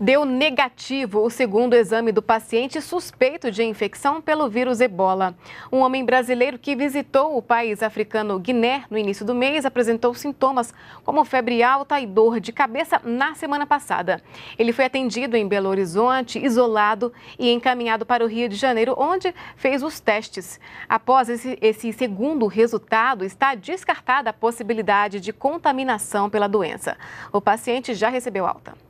deu negativo o segundo exame do paciente suspeito de infecção pelo vírus ebola. Um homem brasileiro que visitou o país africano Guiné no início do mês apresentou sintomas como febre alta e dor de cabeça na semana passada. Ele foi atendido em Belo Horizonte, isolado e encaminhado para o Rio de Janeiro, onde fez os testes. Após esse, esse segundo resultado, está descartada a possibilidade de contaminação pela doença. O paciente já recebeu alta.